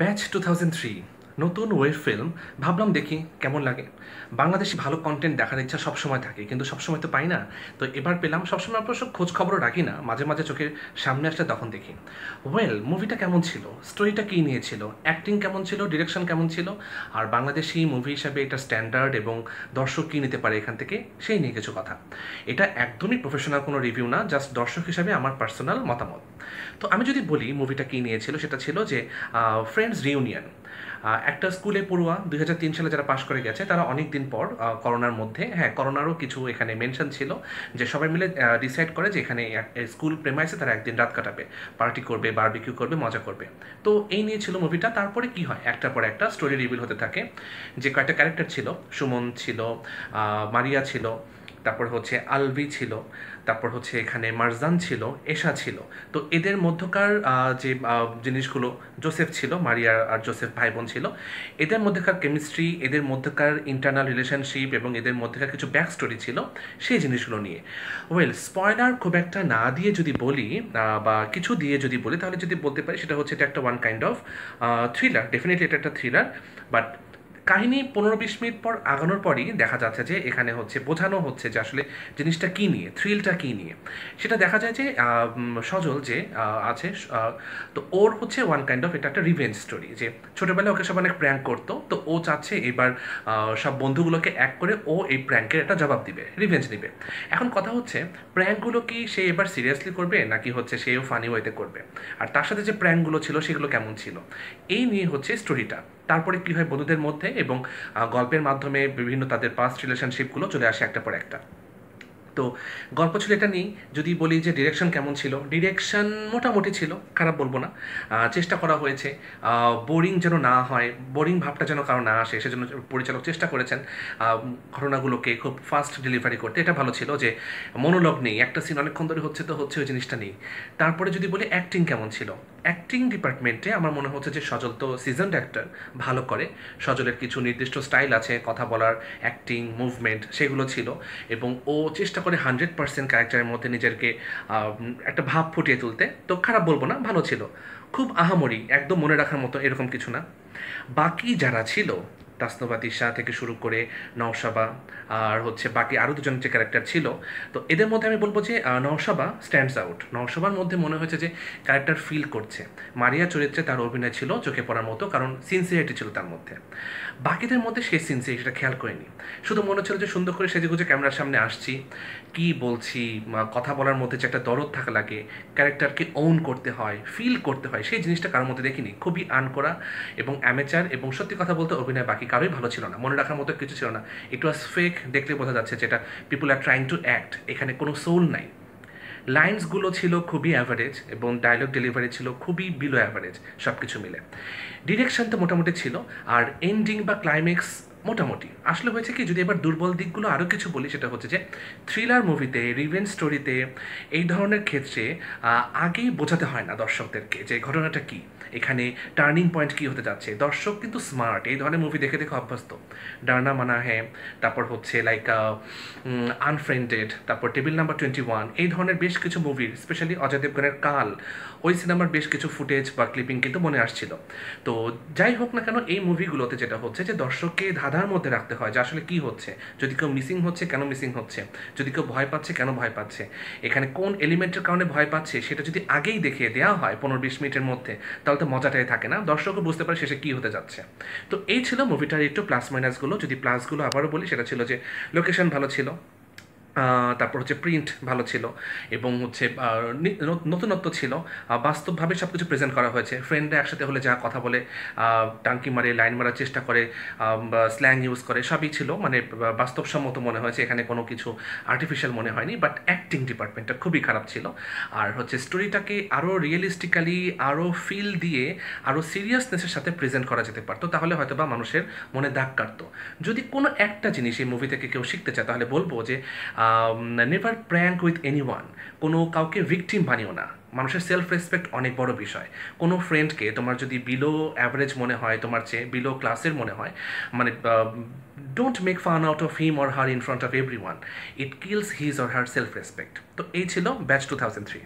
batch two thousand three নতুন web film ভাবলাম দেখি কেমন লাগে বাংলাদেশি ভালো কন্টেন্ট দেখার ইচ্ছা সবসময় থাকে কিন্তু সবসময় তো পাই না তো এবার পেলাম সবসময় অবশ্য খোঁজ খবরও রাখি না মাঝে মাঝে চোখের সামনে আসলে তখন দেখি ওয়েল মুভিটা কেমন ছিল স্টোরিটা কী নিয়েছিল অ্যাক্টিং কেমন ছিল ডিরেকশন কেমন ছিল আর বাংলাদেশি মুভি হিসাবে এটা স্ট্যান্ডার্ড এবং দর্শক কী নিতে পারে এখান থেকে সেই নিয়ে কিছু কথা এটা একদমই প্রফেশনাল কোনো রিভিউ না জাস্ট দর্শক হিসাবে আমার পার্সোনাল মতামত তো আমি যদি বলি মুভিটা কী নিয়েছিল সেটা ছিল যে ফ্রেন্ডস রিউনিয়ন একটা স্কুলে পড়ুয়া দুই সালে যারা পাশ করে গেছে তারা অনেক দিন পর করোনার মধ্যে হ্যাঁ করোনারও কিছু এখানে মেনশন ছিল যে সবাই মিলে ডিসাইড করে যে এখানে স্কুল প্রেমাইসে তারা একদিন রাত কাটাবে পার্টি করবে বারবিকিউ করবে মজা করবে তো এই নিয়ে ছিল মুভিটা তারপরে কি হয় একটার পর একটা স্টোরি রিভিল হতে থাকে যে কয়েকটা ক্যারেক্টার ছিল সুমন ছিল মারিয়া ছিল তারপর হচ্ছে আলবি ছিল তারপর হচ্ছে এখানে মারজান ছিল এশা ছিল তো এদের মধ্যকার যে জিনিসগুলো জোসেফ ছিল মারিয়া আর জোসেফ ভাই বোন ছিল এদের মধ্যকার কেমিস্ট্রি এদের মধ্যকার ইন্টারনাল রিলেশনশিপ এবং এদের মধ্যকার কিছু ব্যাক স্টোরি ছিল সেই জিনিসগুলো নিয়ে ওয়েল স্পয়লার খুব একটা না দিয়ে যদি বলি বা কিছু দিয়ে যদি বলি তাহলে যদি বলতে পারি সেটা হচ্ছে এটা একটা one kind of thriller definitely এটা একটা থ্রিলার বাট কাহিনী পনেরো বিশ মিনিট পর আগানোর পরই দেখা যাচ্ছে যে এখানে হচ্ছে বোঝানো হচ্ছে যে আসলে জিনিসটা কী নিয়ে থ্রিলটা কী নিয়ে সেটা দেখা যায় যে সজল যে আছে তো ওর হচ্ছে ওয়ান কাইন্ড অফ এটা একটা রিভেঞ্জ স্টোরি যে ছোটোবেলায় ওকে সব অনেক প্র্যাঙ্ক করতো তো ও চাচ্ছে এবার সব বন্ধুগুলোকে এক করে ও এই প্র্যাঙ্কের একটা জবাব দিবে রিভেঞ্জ নিবে এখন কথা হচ্ছে প্র্যাঙ্কগুলো কি সে এবার সিরিয়াসলি করবে নাকি হচ্ছে সেও ফানি ওয়েতে করবে আর তার সাথে যে প্র্যাঙ্কগুলো ছিল সেগুলো কেমন ছিল এই নিয়ে হচ্ছে স্টোরিটা তারপরে কি হয় বন্ধুদের মধ্যে এবং গল্পের মাধ্যমে বিভিন্ন তাদের পাস্ট রিলেশনশিপগুলো চলে আসে একটা পর একটা তো গল্প ছিল এটা নিয়েই যদি বলি যে ডিরেকশন কেমন ছিল ডিরেকশন মোটামুটি ছিল খারাপ বলবো না চেষ্টা করা হয়েছে বোরিং যেন না হয় বোরিং ভাবটা যেন কারো না আসে সেজন্য পরিচালক চেষ্টা করেছেন ঘটনাগুলোকে খুব ফাস্ট ডেলিভারি করতে এটা ভালো ছিল যে মনোলগ নেই একটা সিন অনেকক্ষণ ধরে হচ্ছে তো হচ্ছে ওই জিনিসটা নেই তারপরে যদি বলি অ্যাক্টিং কেমন ছিল অ্যাক্টিং ডিপার্টমেন্টে আমার মনে হচ্ছে যে সজল তো সিজনড অ্যাক্টার ভালো করে সজলের কিছু নির্দিষ্ট স্টাইল আছে কথা বলার অ্যাক্টিং মুভমেন্ট সেগুলো ছিল এবং ও চেষ্টা করে হান্ড্রেড পার্সেন্ট ক্যারেক্টারের মধ্যে নিজেকে একটা ভাব ফুটিয়ে তুলতে তো খারাপ বলবো না ভালো ছিল খুব আহামরি একদম মনে রাখার মতো এরকম কিছু না বাকি যারা ছিল তাসনবাতি শাহ থেকে শুরু করে নওশাবা আর হচ্ছে বাকি আরও দুজন যে ক্যারেক্টার ছিল তো এদের মধ্যে আমি বলবো যে নওশাবা স্ট্যান্ডস আউট নওশাবার মধ্যে মনে হয়েছে যে ক্যারেক্টার ফিল করছে মারিয়া চরিত্রে তার অভিনয় ছিল চোখে পড়ার মতো কারণ সিনসিয়ারিটি ছিল তার মধ্যে বাকিদের মধ্যে সে সিনসিয়ারিটিটা খেয়াল করিনি শুধু মনে হচ্ছিল যে সুন্দর করে সেজেগুজে ক্যামেরার সামনে আসছি কি বলছি কথা বলার মধ্যে যে একটা দরদ থাকা লাগে ক্যারেক্টারকে ওন করতে হয় ফিল করতে হয় সেই জিনিসটা কারোর মধ্যে দেখিনি খুবই করা এবং অ্যামেচার এবং সত্যি কথা বলতে অভিনয় বাকি কারোই ভালো ছিল না মনে রাখার মতো কিছু ছিল না ইট ওয়াজ ফেক দেখলে বোঝা যাচ্ছে যেটা people are trying to act এখানে কোনো সোল নাই লাইন্সগুলো ছিল খুবই অ্যাভারেজ এবং ডায়লগ ডেলিভারি ছিল খুবই বিলো অ্যাভারেজ সব কিছু মিলে ডিরেকশন তো মোটামুটি ছিল আর এন্ডিং বা ক্লাইম্যাক্স মোটামুটি আসলে হয়েছে কি যদি এবার দুর্বল দিকগুলো আরও কিছু বলি সেটা হচ্ছে যে থ্রিলার মুভিতে রিভেন স্টোরিতে এই ধরনের ক্ষেত্রে আগেই বোঝাতে হয় না দর্শকদেরকে যে ঘটনাটা কি এখানে টার্নিং পয়েন্ট কি হতে যাচ্ছে দর্শক কিন্তু স্মার্ট এই ধরনের মুভি দেখে দেখে অভ্যস্ত ডার্না মানা হ্যাঁ তারপর হচ্ছে লাইক আনফ্রেন্ডেড তারপর টেবিল নাম্বার টোয়েন্টি ওয়ান এই ধরনের বেশ কিছু মুভির স্পেশালি অজয় দেবগণের কাল ওই সিনেমার বেশ কিছু ফুটেজ বা ক্লিপিং কিন্তু মনে আসছিল তো যাই হোক না কেন এই মুভিগুলোতে যেটা হচ্ছে যে দর্শককে বাধার মধ্যে রাখতে হয় যে আসলে কি হচ্ছে যদি কেউ মিসিং হচ্ছে কেন মিসিং হচ্ছে যদি কেউ ভয় পাচ্ছে কেন ভয় পাচ্ছে এখানে কোন এলিমেন্টের কারণে ভয় পাচ্ছে সেটা যদি আগেই দেখিয়ে দেওয়া হয় পনেরো বিশ মিনিটের মধ্যে তাহলে তো মজাটাই থাকে না দর্শকও বুঝতে পারে শেষে কী হতে যাচ্ছে তো এই ছিল মুভিটার একটু প্লাস মাইনাসগুলো যদি প্লাসগুলো আবারও বলি সেটা ছিল যে লোকেশন ভালো ছিল তারপর হচ্ছে প্রিন্ট ভালো ছিল এবং হচ্ছে নতুনত্ব ছিল বাস্তবভাবে সব কিছু প্রেজেন্ট করা হয়েছে ফ্রেন্ডরা একসাথে হলে যা কথা বলে টাঙ্কি মারে লাইন মারার চেষ্টা করে স্ল্যাং ইউজ করে সবই ছিল মানে বাস্তবসম্মত মনে হয়েছে এখানে কোনো কিছু আর্টিফিশিয়াল মনে হয়নি বাট অ্যাক্টিং ডিপার্টমেন্টটা খুবই খারাপ ছিল আর হচ্ছে স্টোরিটাকে আরও রিয়েলিস্টিক্যালি আরও ফিল দিয়ে আরও সিরিয়াসনেসের সাথে প্রেজেন্ট করা যেতে পারতো তাহলে হয়তো বা মানুষের মনে দাগ কাটতো যদি কোনো একটা জিনিস এই মুভি থেকে কেউ শিখতে চায় তাহলে বলবো যে নেভার প্র্যাঙ্ক উইথ এনিওয়ান কোনো কাউকে ভিকটিম বানিও না মানুষের সেলফ রেসপেক্ট অনেক বড় বিষয় কোনো ফ্রেন্ডকে তোমার যদি বিলো অ্যাভারেজ মনে হয় তোমার চেয়ে বিলো ক্লাসের মনে হয় মানে don't make fun out of him or her in front of everyone it kills his or her self respect তো এই ছিল ব্যাচ টু থাউজেন্ড থ্রি